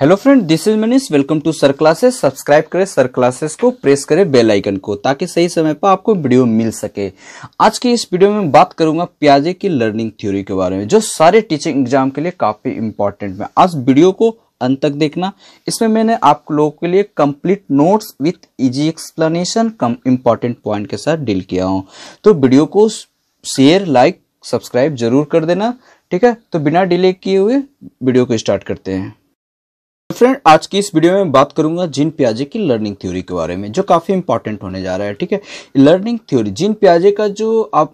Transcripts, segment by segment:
Hello friend this is Manish welcome to sir classes subscribe करें sir classes को press करें bell icon को ताकि सही समय पर आपको वीडियो मिल सके आज की इस वीडियो में बात करूंगा प्याजे की लर्निंग थ्योरी के बारे में जो सारे टीचिंग एग्जाम के लिए काफ़ी इंपॉर्टेंट है आज वीडियो को अंत तक देखना इसमें मैंने आप लोगों के लिए complete notes with easy explanation cum important point के साथ डील किया हूँ तो वीडियो को शेयर लाइक सब्सक्राइब जरूर कर देना ठीक है तो बिना डिले किए हुए वीडियो को स्टार्ट करते हैं फ्रेंड आज की इस वीडियो में बात करूंगा जिन प्याजे की लर्निंग थ्योरी के बारे में जो काफ़ी इंपॉर्टेंट होने जा रहा है ठीक है लर्निंग थ्योरी जिन प्याजे का जो आप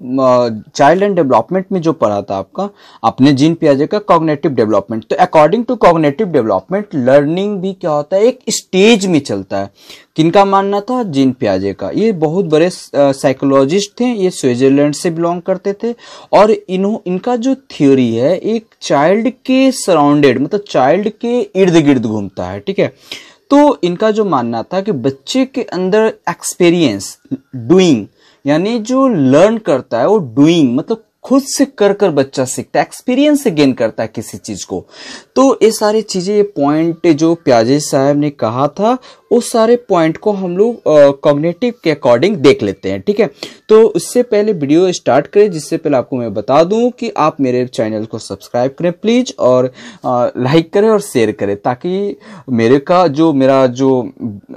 चाइल्ड एंड डेवलपमेंट में जो पढ़ा था आपका आपने जिन प्याजे का कॉग्नेटिव डेवलपमेंट तो according to cognitive development learning भी क्या होता है एक स्टेज में चलता है किनका मानना था जीन प्याजे का ये बहुत बड़े साइकोलॉजिस्ट थे ये स्विट्जरलैंड से बिलोंग करते थे और इन्हो इनका जो थ्योरी है एक चाइल्ड के सराउंडेड मतलब चाइल्ड के इर्द गिर्द घूमता है ठीक है तो इनका जो मानना था कि बच्चे के अंदर एक्सपीरियंस डूइंग यानी जो लर्न करता है वो डूइंग मतलब खुद से कर कर बच्चा सीखता है एक्सपीरियंस से गेन करता है किसी चीज को तो ये सारी चीजें ये पॉइंट जो प्याजे साहब ने कहा था उस सारे पॉइंट को हम लोग कॉग्नेटिव के अकॉर्डिंग देख लेते हैं ठीक है तो उससे पहले वीडियो स्टार्ट करें जिससे पहले आपको मैं बता दूं कि आप मेरे चैनल को सब्सक्राइब करें प्लीज़ और लाइक करें और शेयर करें ताकि मेरे का जो मेरा जो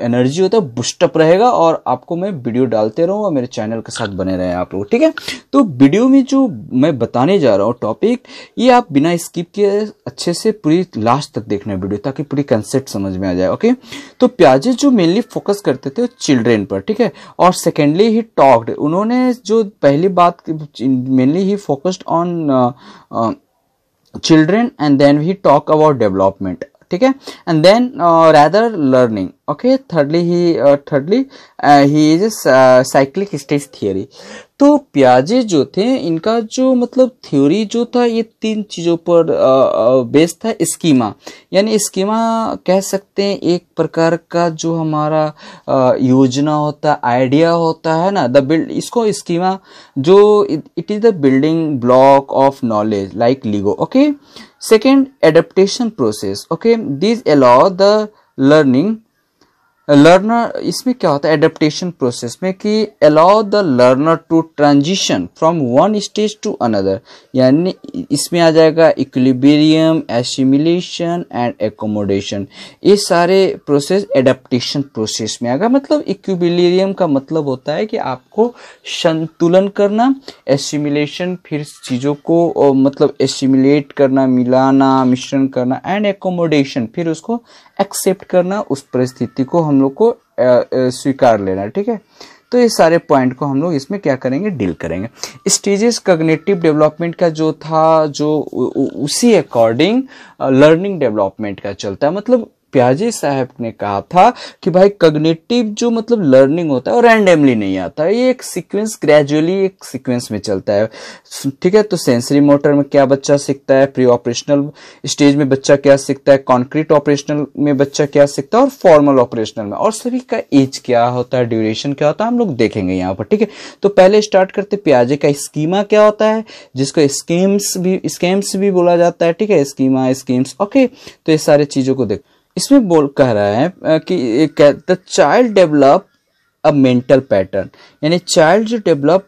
एनर्जी होता है बुस्टअप रहेगा और आपको मैं वीडियो डालते रहूँ और मेरे चैनल के साथ बने रहें आप लोग ठीक है तो वीडियो में जो मैं बताने जा रहा हूँ टॉपिक ये आप बिना स्किप किए अच्छे से पूरी लास्ट तक देखना है वीडियो ताकि पूरी कंसेप्ट समझ में आ जाए ओके तो प्याज अजय जो मेनली फोकस करते थे चिल्ड्रेन पर ठीक है और सेकेंडली ही टॉक्ड उन्होंने जो पहली बात mainly he focused on children and then he talk about development ठीक है and then rather learning okay thirdly he thirdly he is cyclic stage theory तो प्याजे जो थे इनका जो मतलब थ्योरी जो था ये तीन चीज़ों पर बेस्ड uh, uh, था स्कीमा यानी स्कीमा कह सकते हैं एक प्रकार का जो हमारा आ, uh, योजना होता आइडिया होता है ना द बिल्ड इसको स्कीमा जो it is the building block of knowledge like Lego okay okay? second adaptation process okay these allow the learning learner इसमें क्या होता है एडेप्टेशन प्रोसेस में कि allow the learner to transition from one stage to another यानी इसमें आ जाएगा equilibrium assimilation and accommodation ये सारे प्रोसेस एडेप्टेशन प्रोसेस में आएगा मतलब इक्विलिब्रियम का मतलब होता है कि आपको संतुलन करना एसिमिलेशन फिर चीज़ों को मतलब एसिमिलेट करना मिलाना मिश्रण करना एंड एकोमोडेशन फिर उसको एक्सेप्ट करना उस परिस्थिति को हम लोग को स्वीकार लेना है ठीक है तो ये सारे पॉइंट को हम लोग इसमें क्या करेंगे डील करेंगे स्टेजेस कग्नेटिव डेवलपमेंट का जो था जो उसी अकॉर्डिंग लर्निंग डेवलपमेंट का चलता है मतलब प्याजे साहब ने कहा था कि भाई कग्नेटिव जो मतलब लर्निंग होता है वो रैंडमली नहीं आता ये एक सीक्वेंस ग्रेजुअली एक सीक्वेंस में चलता है ठीक है तो सेंसरी मोटर में क्या बच्चा सीखता है प्री ऑपरेशनल स्टेज में बच्चा क्या सीखता है कॉन्क्रीट ऑपरेशनल में बच्चा क्या सीखता है और फॉर्मल ऑपरेशनल में और सभी का एज क्या होता है ड्यूरेशन क्या होता है हम लोग देखेंगे यहाँ पर ठीक है तो पहले स्टार्ट करते प्याजे का स्कीमा क्या होता है जिसको स्कीम्स भी स्केम्स भी बोला जाता है ठीक है स्कीमा स्कीम्स ओके तो ये सारी चीज़ों को देख इसमें बोल कह रहा है कि the child develop a mental pattern यानी चाइल्ड जो डेवलप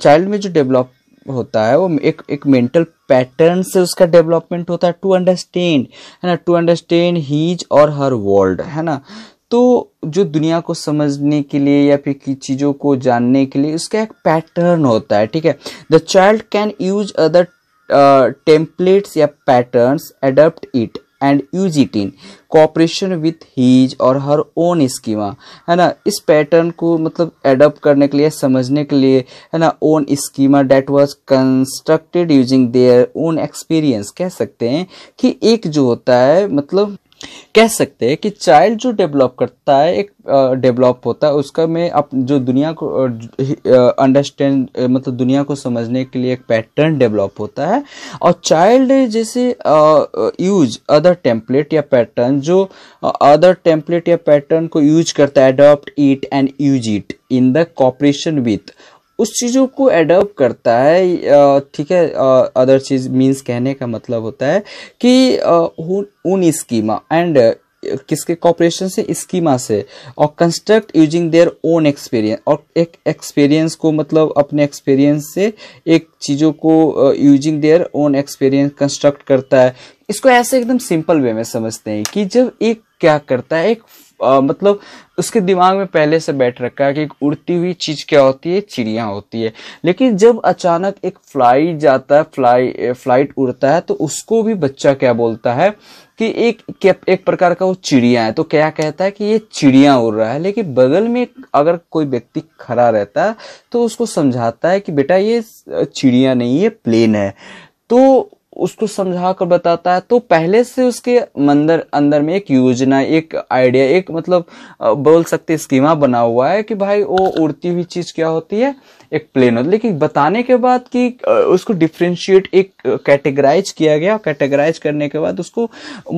चाइल्ड में जो डेवलप होता है वो एक एक मेंटल पैटर्न से उसका डेवलपमेंट होता है टू अंडरस्टैंड है ना टू अंडरस्टैंड हीज और हर वर्ल्ड है ना तो जो दुनिया को समझने के लिए या फिर चीज़ों को जानने के लिए उसका एक पैटर्न होता है ठीक है the child can use other templates या patterns adapt it and use it in cooperation with his और हर ओन स्कीमा है ना इस पैटर्न को मतलब एडप्ट करने के लिए समझने के लिए है ना own schema that was constructed using their own experience कह सकते हैं कि एक जो होता है मतलब कह सकते हैं कि चाइल्ड जो डेवलप करता है एक डेवलप होता है उसका में अप जो दुनिया को अंडरस्टैंड मतलब दुनिया को समझने के लिए एक पैटर्न डेवलप होता है और चाइल्ड जैसे यूज अदर टेम्पलेट या पैटर्न जो अदर टेम्पलेट या पैटर्न को यूज करता है adopt it and use it in the cooperation with उस चीज़ों को एडप्ट करता है ठीक है अदर चीज़ मीन्स कहने का मतलब होता है कि उन स्कीमा एंड किसके कॉपरेशन से स्कीमा से और construct using their own experience और एक एक्सपीरियंस को मतलब अपने एक्सपीरियंस से एक चीज़ों को using their own experience construct करता है इसको ऐसे एकदम सिंपल वे में समझते हैं कि जब एक क्या करता है एक आ, मतलब उसके दिमाग में पहले से बैठ रखा है कि उड़ती हुई चीज़ क्या होती है चिड़िया होती है लेकिन जब अचानक एक फ्लाइट जाता है फ्लाई फ्लाइट उड़ता है तो उसको भी बच्चा क्या बोलता है कि एक एक प्रकार का वो चिड़िया है तो क्या कहता है कि ये चिड़िया उड़ रहा है लेकिन बगल में अगर कोई व्यक्ति खड़ा रहता है तो उसको समझाता है कि बेटा ये चिड़िया नहीं है प्लेन है तो उसको समझा कर बताता है तो पहले से उसके मंदर अंदर में एक योजना एक आइडिया एक मतलब बोल सकते स्कीमा बना हुआ है कि भाई वो उड़ती हुई चीज़ क्या होती है एक प्लेन होता लेकिन बताने के बाद कि उसको डिफ्रेंशिएट एक कैटेगराइज किया गया कैटेगराइज करने के बाद उसको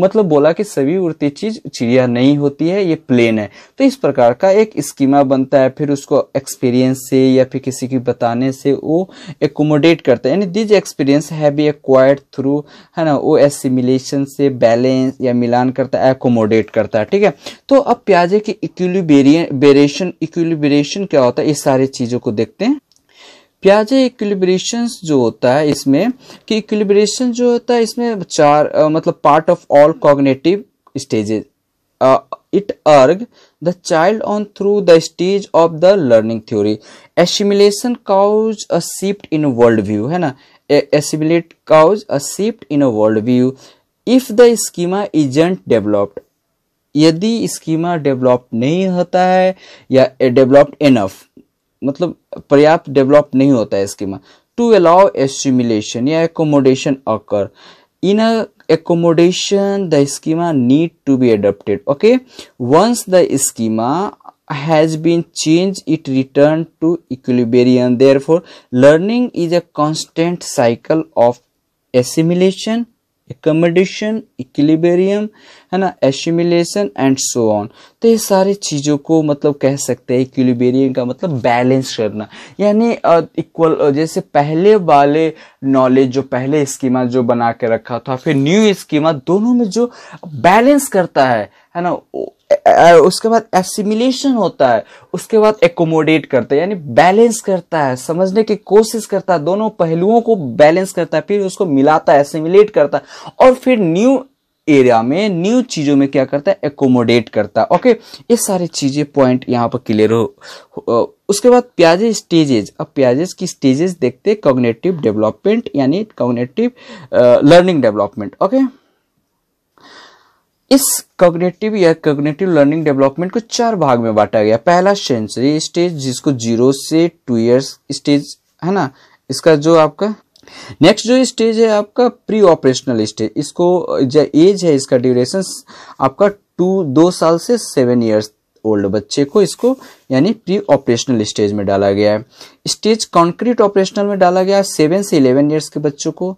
मतलब बोला कि सभी उड़ती चीज चिड़िया नहीं होती है ये प्लेन है तो इस प्रकार का एक स्कीमा बनता है फिर उसको एक्सपीरियंस से या फिर किसी की बताने से वो एकोमोडेट करता है यानी दिज एक्सपीरियंस है बी एक्वायर्ड थ्रू है ना वो एसिमिलेशन से बैलेंस या मिलान करता है एकोमोडेट करता है ठीक है तो अब प्याजे के इक्विलिबेरियन बेरेशन इक्विलिबरेशन क्या होता है इस सारी चीज़ों को देखते हैं प्याजे इक्विलिब्रेशन जो होता है इसमें कि इक्विलिब्रेशन जो होता है इसमें चार आ, मतलब part of all cognitive stages it urge the child on through the stage of the learning theory assimilation cause a shift in world view है ना assimilate cause a shift in a world view if the schema isn't developed यदि schema developed नहीं होता है या developed enough मतलब पर्याप्त develop नहीं होता है स्कीमा टू अलाउ एस्टिमुलेशन या accommodation occur in a accommodation the schema need to be adopted okay once the schema has been change it return to equilibrium therefore learning is a constant cycle of assimilation accommodation equilibrium है ना एशिमिलेशन and so on तो ये सारे चीज़ों को मतलब कह सकते हैं इक्लिबेरियम का मतलब बैलेंस करना यानी इक्वल जैसे पहले वाले नॉलेज जो पहले स्कीमा जो बना के रखा था फिर न्यू स्कीमा दोनों में जो बैलेंस करता है है ना उसके बाद एसिमिलेशन होता है उसके बाद एकोमोडेट करता है यानी बैलेंस करता है समझने की कोशिश करता है दोनों पहलुओं को बैलेंस करता है फिर उसको मिलाता है एसिमिलेट करता है और फिर न्यू एरिया में न्यू चीज़ों में क्या करता है एकोमोडेट करता है ओके ये सारी चीज़ें पॉइंट यहाँ पर क्लियर हो उसके बाद प्याजे स्टेजेस अब प्याजेस की स्टेजेस देखते हैं कॉग्नेटिव डेवलपमेंट यानी कॉग्नेटिव लर्निंग डेवलपमेंट ओके इस कॉग्नेटिव या कॉग्नेटिव लर्निंग डेवलपमेंट को चार भाग में बांटा गया पहला सेंसरी स्टेज जिसको जीरो से टू इयर्स स्टेज है ना इसका जो आपका नेक्स्ट जो स्टेज है आपका प्री ऑपरेशनल स्टेज इसको जो एज है इसका ड्यूरेशन आपका टू दो साल से सेवन ईयर्स ओल्ड बच्चे को इसको यानी प्री ऑपरेशनल स्टेज में डाला गया है स्टेज कॉन्क्रीट ऑपरेशनल में डाला गया है सेवन से इलेवन ईयर्स के बच्चों को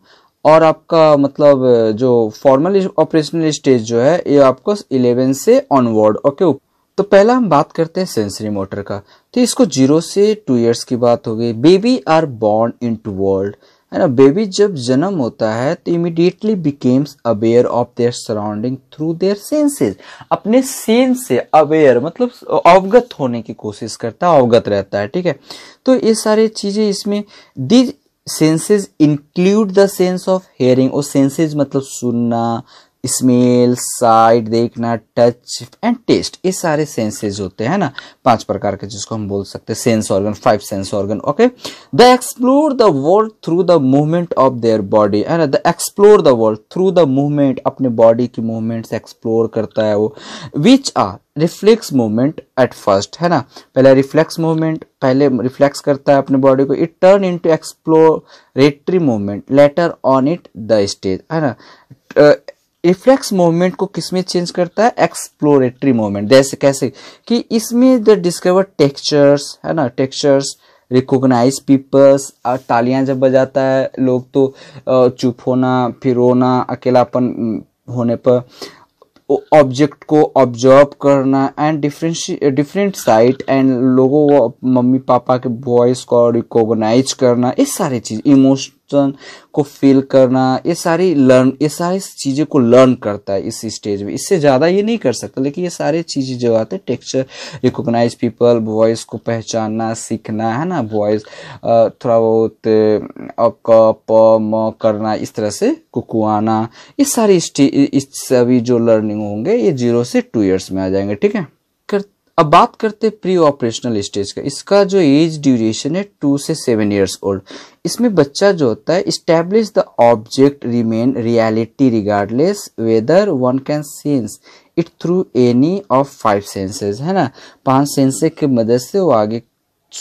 और आपका मतलब जो फॉर्मल ऑपरेशनल स्टेज जो है ये आपको इलेवन से ऑनवर्ड ओके तो पहला हम बात करते हैं सेंसरी मोटर का तो इसको जीरो से टू इयर्स की बात हो गई baby are born into world है ना बेबी जब जन्म होता है तो immediately becomes aware of their surrounding through their senses अपने सेंस से अवेयर मतलब अवगत होने की कोशिश करता है अवगत रहता है ठीक है तो ये सारी चीज़ें इसमें these senses include the sense of hearing और सेंसेस मतलब सुनना स्मेल साइड देखना टच एंड टेस्ट ये सारे सेंसेज होते हैं ना पांच प्रकार के जिसको हम बोल सकते हैं sense organ five sense organ okay the explore the world through the movement of their body है ना the explore the world through the movement अपने बॉडी की मूवमेंट्स एक्सप्लोर करता है वो which are reflex movement at first है ना पहले रिफ्लेक्स मूवमेंट पहले रिफ्लेक्स करता है अपने बॉडी को it turn into exploratory movement later on it the stage है ना रिफ्लेक्स मूवमेंट को किसमें चेंज करता है एक्सप्लोरेटरी मूवमेंट जैसे कैसे कि इसमें द डिस्कवर टेक्सचर्स है ना टेक्सचर्स रिकोगनाइज पीपल्स और तालियां जब बजाता है लोग तो चुप होना फिर रोना अकेलापन होने पर ऑब्जेक्ट को ऑब्जर्व करना and different different sight and लोगों को मम्मी पापा के वॉइस को रिकोगनाइज करना इस सारी चीज़ इमोश क्वेश्चन को फील करना ये सारी लर्न ये सारी चीज़ें को लर्न करता है इस स्टेज में इससे ज़्यादा ये नहीं कर सकता लेकिन ये सारी चीज़ें जो आते हैं टेक्सचर रिकोगनाइज पीपल वॉइस को पहचानना सीखना है ना वॉइस थोड़ा बहुत क प म करना इस तरह से कुकुआना ये सारी इस सभी जो लर्निंग होंगे ये जीरो से टू ईयर्स में आ जाएंगे ठीक है अब बात करते हैं प्री ऑपरेशनल स्टेज का इसका जो एज ड्यूरेशन है टू से सेवन ईयर्स ओल्ड इसमें बच्चा जो होता है establish the object remain reality regardless whether one can sense it through any of five senses है ना पांच सेंसेस की मदद से वो आगे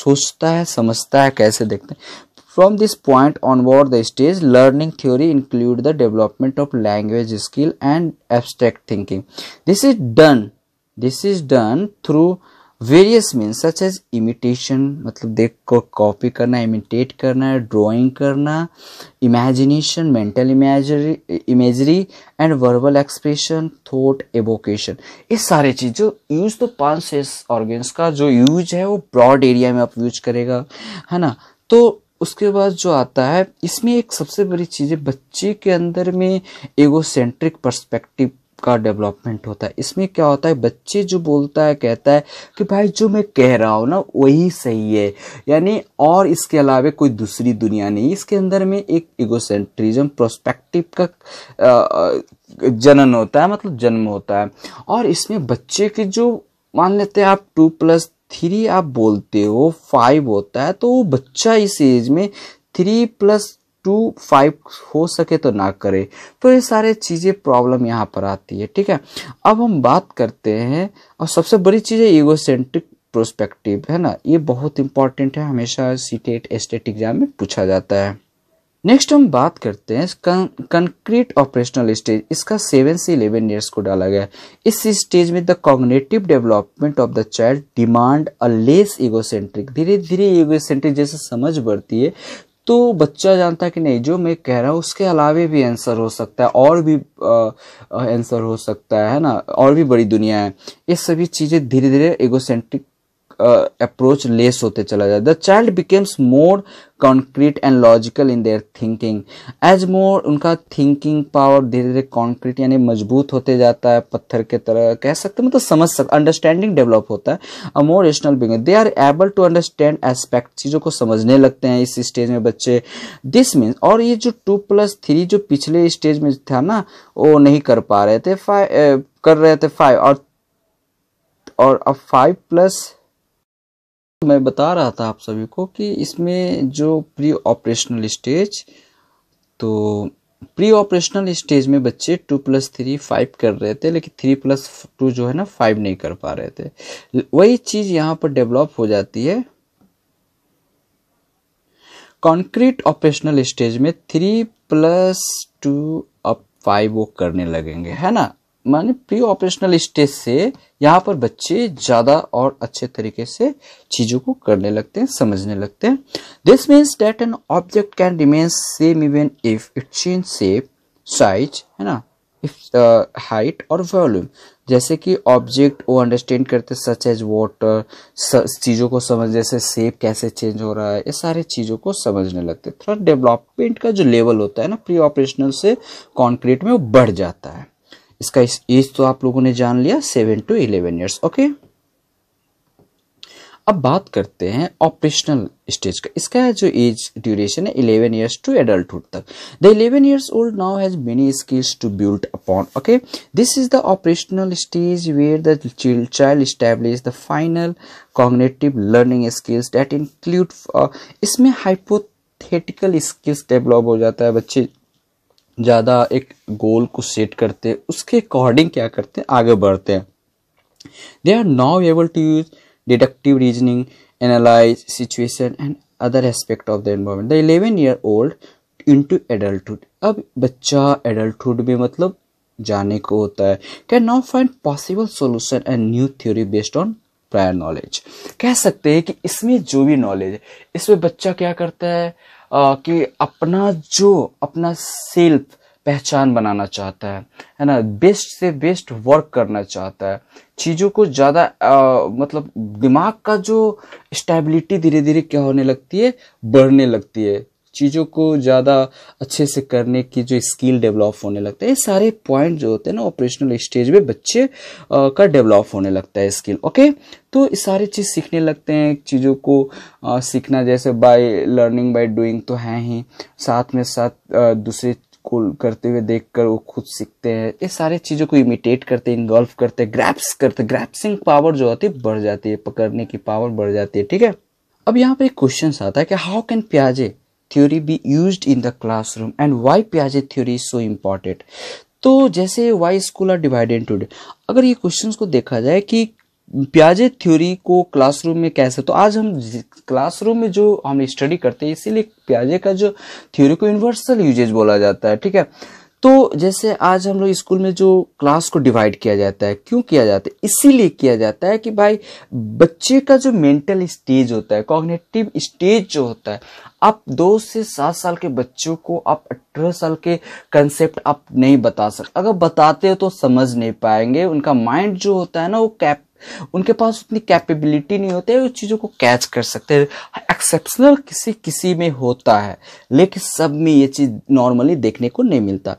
सोचता है समझता है कैसे देखते हैं From this point onward, the stage learning theory include the development of language skill and abstract thinking. This is done this is done through various mean such as imitation मतलब देख को कॉपी करना इमिटेट करना drawing करना imagination mental imagery imagery and verbal expression thought evocation ये सारे चीज़ जो use तो पांच से ऑर्गेन्स का जो यूज है वो ब्रॉड एरिया में आप यूज करेगा है ना तो उसके बाद जो आता है इसमें एक सबसे बड़ी चीज़ है बच्चे के अंदर में एगोसेंट्रिक पर्सपेक्टिव का डेवलपमेंट होता है इसमें क्या होता है बच्चे जो बोलता है कहता है कि भाई जो मैं कह रहा हूँ ना वही सही है यानी और इसके अलावा कोई दूसरी दुनिया नहीं इसके अंदर में एक इगोसेंट्रिज्म प्रोस्पेक्टिव का जनन होता है मतलब जन्म होता है और इसमें बच्चे के जो मान लेते हैं आप टू प्लस थ्री आप बोलते हो फाइव होता है तो वो बच्चा इस एज में थ्री प्लस टू फाइव हो सके तो ना करे तो ये सारे चीज़ें प्रॉब्लम यहाँ पर आती है ठीक है अब हम बात करते हैं और सबसे बड़ी चीज़ है ईगोसेंट्रिक प्रोस्पेक्टिव है ना ये बहुत इंपॉर्टेंट है हमेशा सीटेट स्टेट एग्जाम में पूछा जाता है नेक्स्ट हम बात करते हैं कंक्रीट ऑपरेशनल स्टेज इसका सेवन से इलेवन ईयर्स को डाला गया इस स्टेज में the cognitive development of the child demand a less egocentric धीरे धीरे इगोसेंट्रिक जैसे समझ बढ़ती है तो बच्चा जानता है कि नहीं जो मैं कह रहा हूँ उसके अलावा भी आंसर हो सकता है और भी आंसर हो सकता है ना और भी बड़ी दुनिया है ये सभी चीज़ें धीरे धीरे एगोसेंट्रिक अप्रोच uh, लेस होते चला जाए the child becomes more concrete and logical in their thinking as more उनका थिंकिंग पावर धीरे धीरे कॉन्क्रीट यानी मजबूत होते जाता है पत्थर के तरह कह सकते मतलब समझ सकते अंडरस्टैंडिंग डेवलप होता है a more rational being they are able to understand aspect चीज़ों को समझने लगते हैं इस स्टेज में बच्चे दिस मीन्स और ये जो टू प्लस थ्री जो पिछले स्टेज में था ना वो नहीं कर पा रहे थे फाइव uh, कर रहे थे फाइव और और अब फाइव प्लस मैं बता रहा था आप सभी को कि इसमें जो प्री ऑपरेशनल स्टेज तो प्री ऑपरेशनल स्टेज में बच्चे टू प्लस थ्री फाइव कर रहे थे लेकिन थ्री प्लस टू जो है ना फाइव नहीं कर पा रहे थे वही चीज यहाँ पर डेवलप हो जाती है कॉन्क्रीट ऑपरेशनल स्टेज में थ्री प्लस टू अब फाइव वो करने लगेंगे है ना माने प्री ऑपरेशनल स्टेज से यहाँ पर बच्चे ज़्यादा और अच्छे तरीके से चीज़ों को करने लगते हैं समझने लगते हैं this means that an object can remain same even if it change shape size है ना हाइट और वॉल्यूम जैसे कि ऑब्जेक्ट वो अंडरस्टैंड करते सच एज वाटर चीज़ों को समझ जैसे सेप कैसे चेंज हो रहा है ये सारे चीज़ों को समझने लगते थोड़ा डेवलपमेंट का जो लेवल होता है ना प्री ऑपरेशनल से कॉन्क्रीट में वो बढ़ जाता है इसका एज तो आप लोगों ने जान लिया seven to eleven years okay अब बात करते हैं ऑपरेशनल स्टेज का इसका जो एज ड्यूरेशन है इलेवन ईयर्स टू एडल्टहुड तक the eleven years old now has many skills to build upon okay this is the operational stage where the child establish the final cognitive learning skills that include इसमें hypothetical skills develop हो जाता है बच्चे ज़्यादा एक गोल को set करते हैं उसके अकॉर्डिंग क्या करते हैं आगे बढ़ते हैं they are now able to use deductive reasoning analyse situation and other aspect of the environment the eleven year old into adulthood अब बच्चा एडल्टुड में मतलब जाने को होता है can now find possible solution and new theory based on prior knowledge कह सकते हैं कि इसमें जो भी नॉलेज है इसमें बच्चा क्या करता है आ, कि अपना जो अपना सेल्फ पहचान बनाना चाहता है है ना बेस्ट से बेस्ट वर्क करना चाहता है चीज़ों को ज़्यादा मतलब दिमाग का जो स्टेबिलिटी धीरे धीरे क्या होने लगती है बढ़ने लगती है चीज़ों को ज़्यादा अच्छे से करने की जो स्किल डेवलप होने लगता है ये सारे पॉइंट जो होते हैं ना ऑपरेशनल स्टेज में बच्चे आ, का डेवलप होने लगता है स्किल ओके तो सारे चीज़ सीखने लगते हैं चीज़ों को आ, सीखना जैसे बाय लर्निंग बाय डूइंग तो है ही साथ में साथ दूसरे को करते हुए देख कर वो खुद सीखते हैं ये सारे चीज़ों को इमिटेट करते हैं इन्वॉल्व करते हैं ग्रैप्स करते हैं ग्रैप्सिंग पावर जो होती है बढ़ जाती है पकड़ने की पावर बढ़ जाती है ठीक है अब यहाँ पे एक क्वेश्चन आता है कि how can प्याजे B use in the class room and Y प्याजे theory is so important तो जैसे Y school are divided today अगर ये क्वेश्चन को देखा जाए कि प्याजे थ्योरी को क्लासरूम में कैसे तो आज हम क्लासरूम में जो हम स्टडी करते हैं इसीलिए प्याजे का जो थ्योरी को यूनिवर्सल यूजेज बोला जाता है ठीक है तो जैसे आज हम लोग स्कूल में जो क्लास को डिवाइड किया जाता है क्यों किया जाता है इसीलिए किया जाता है कि भाई बच्चे का जो मेंटल स्टेज होता है कॉग्नेटिव स्टेज जो होता है आप दो से सात साल के बच्चों को आप अठारह साल के कंसेप्ट आप नहीं बता सकते अगर बताते हो तो समझ नहीं पाएंगे उनका माइंड जो होता है ना वो कैप उनके पास उतनी कैपेबिलिटी नहीं होती है उस चीज़ों को कैच कर सकते हैं एक्सेप्शनल किसी किसी में होता है लेकिन सब में ये चीज़ नॉर्मली देखने को नहीं मिलता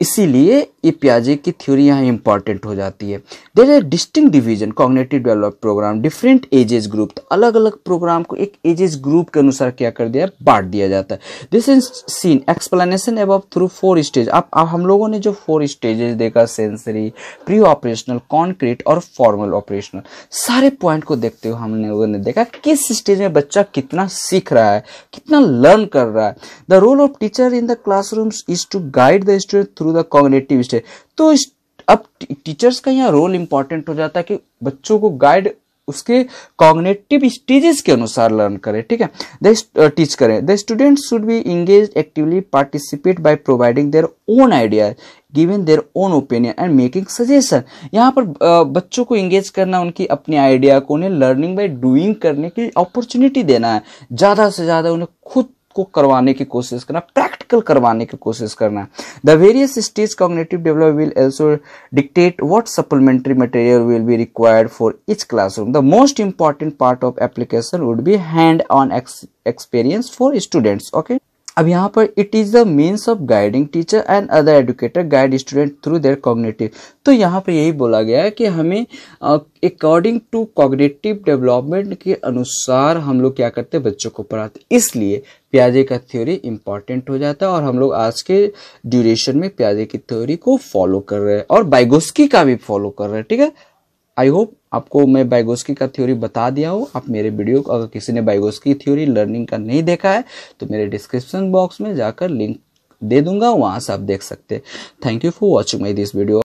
इसीलिए ये प्याजे की थ्योरी यहाँ इंपॉर्टेंट हो जाती है there a distinct division cognitive develop program different ages group तो अलग अलग प्रोग्राम को एक एजेस ग्रुप के अनुसार क्या कर दिया बांट दिया जाता है this is seen explanation above through four stage आप, अब हम लोगों ने जो फोर स्टेजेस देखा सेंसरी प्री ऑपरेशनल कॉन्क्रीट और फॉर्मल ऑपरेशनल सारे पॉइंट को देखते हुए हम लोगों ने देखा किस स्टेज में बच्चा कितना सीख रहा है कितना लर्न कर रहा है the role of teacher in the classroom is to guide the student through the cognitive stage तो अब टीचर्स का यहाँ रोल इंपॉर्टेंट हो जाता है कि बच्चों को गाइड उसके कॉग्नेटिव स्टेजेस के अनुसार लर्न करें ठीक है टीच uh, करें the student should be engage actively participate by providing their own idea giving their own opinion and making suggestion यहाँ पर uh, बच्चों को इंगेज करना उनकी अपने आइडिया को उन्हें लर्निंग बाय डूइंग करने की अपॉर्चुनिटी देना है ज़्यादा से ज़्यादा उन्हें खुद को करवाने की कोशिश करना प्रैक्टिकल करवाने की कोशिश करना the various stage cognitive develop will also dictate what supplementary material will be required for each classroom the most important part of application would be hand on experience for students okay अब यहाँ पर it is the means of guiding teacher and other educator guide student through their cognitive तो यहाँ पर यही बोला गया है कि हमें अकॉर्डिंग टू कॉग्नेटिव डेवलपमेंट के अनुसार हम लोग क्या करते हैं बच्चों को पढ़ाते इसलिए प्याजे का थ्योरी इंपॉर्टेंट हो जाता है और हम लोग आज के ड्यूरेशन में प्याजे की थ्योरी को फॉलो कर रहे हैं और बाइगोस्की का भी फॉलो कर रहे हैं ठीक है आई होप आपको मैं बाइगोस्की का थ्योरी बता दिया हूँ आप मेरे वीडियो को अगर किसी ने बाइगोस्की थ्योरी लर्निंग का नहीं देखा है तो मेरे डिस्क्रिप्शन बॉक्स में जाकर लिंक दे दूंगा वहाँ से आप देख सकते हैं thank you for watching my this video